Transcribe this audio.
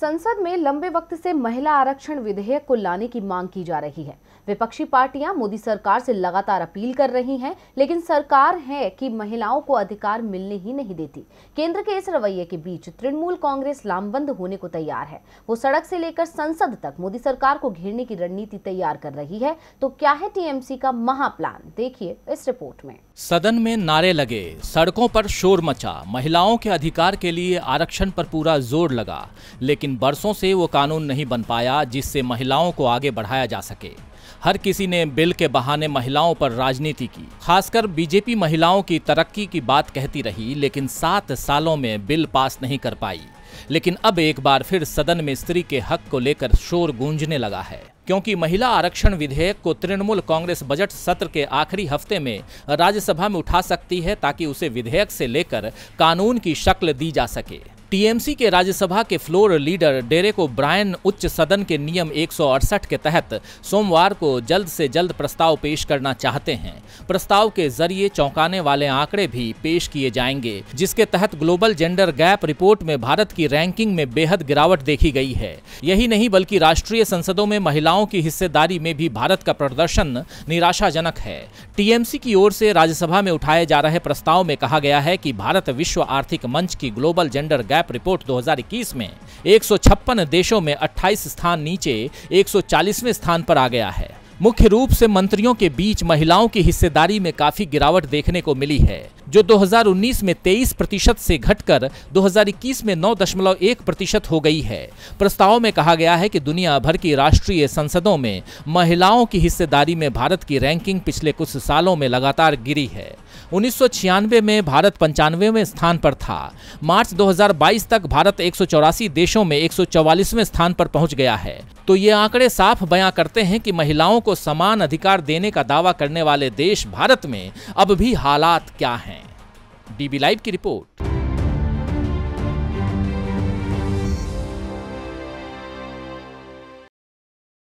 संसद में लंबे वक्त से महिला आरक्षण विधेयक को लाने की मांग की जा रही है विपक्षी पार्टियां मोदी सरकार से लगातार अपील कर रही हैं लेकिन सरकार है कि महिलाओं को अधिकार मिलने ही नहीं देती केंद्र के इस रवैये के बीच तृणमूल कांग्रेस लामबंद होने को तैयार है वो सड़क से लेकर संसद तक मोदी सरकार को घेरने की रणनीति तैयार कर रही है तो क्या है टीएमसी का महाप्लान देखिए इस रिपोर्ट में सदन में नारे लगे सड़कों पर शोर मचा महिलाओं के अधिकार के लिए आरक्षण पर पूरा जोर लगा लेकिन लेकिन बरसों से वो कानून नहीं बन पाया जिससे महिलाओं को आगे बढ़ाया जा सके हर किसी ने बिल के बहाने महिलाओं पर राजनीति की खासकर बीजेपी महिलाओं की तरक्की की बात कहती रही लेकिन सात सालों में बिल पास नहीं कर पाई लेकिन अब एक बार फिर सदन में स्त्री के हक को लेकर शोर गूंजने लगा है क्योंकि महिला आरक्षण विधेयक को तृणमूल कांग्रेस बजट सत्र के आखिरी हफ्ते में राज्यसभा में उठा सकती है ताकि उसे विधेयक से लेकर कानून की शक्ल दी जा सके टीएमसी के राज्यसभा के फ्लोर लीडर को ब्रायन उच्च सदन के नियम एक के तहत सोमवार को जल्द से जल्द प्रस्ताव पेश करना चाहते हैं प्रस्ताव के जरिए चौंकाने वाले आंकड़े भी पेश किए जाएंगे जिसके तहत ग्लोबल जेंडर गैप रिपोर्ट में भारत की रैंकिंग में बेहद गिरावट देखी गई है यही नहीं बल्कि राष्ट्रीय संसदों में महिलाओं की हिस्सेदारी में भी भारत का प्रदर्शन निराशाजनक है टीएमसी की ओर से राज्यसभा में उठाए जा रहे प्रस्ताव में कहा गया है कि भारत विश्व आर्थिक मंच की ग्लोबल जेंडर गैप रैप रिपोर्ट 2021 में एक देशों में 28 स्थान नीचे 140वें स्थान पर आ गया है मुख्य रूप से मंत्रियों के बीच महिलाओं की हिस्सेदारी में काफी गिरावट देखने को मिली है जो 2019 में 23 प्रतिशत से घटकर 2021 में 9.1 प्रतिशत हो गई है प्रस्ताव में कहा गया है कि दुनिया भर की राष्ट्रीय संसदों में महिलाओं की हिस्सेदारी में भारत की रैंकिंग पिछले कुछ सालों में लगातार गिरी है उन्नीस में भारत पंचानवेवें स्थान पर था मार्च 2022 तक भारत एक देशों में एक स्थान पर पहुंच गया है तो ये आंकड़े साफ बयां करते हैं कि महिलाओं को समान अधिकार देने का दावा करने वाले देश भारत में अब भी हालात क्या हैं डीबी लाइव की रिपोर्ट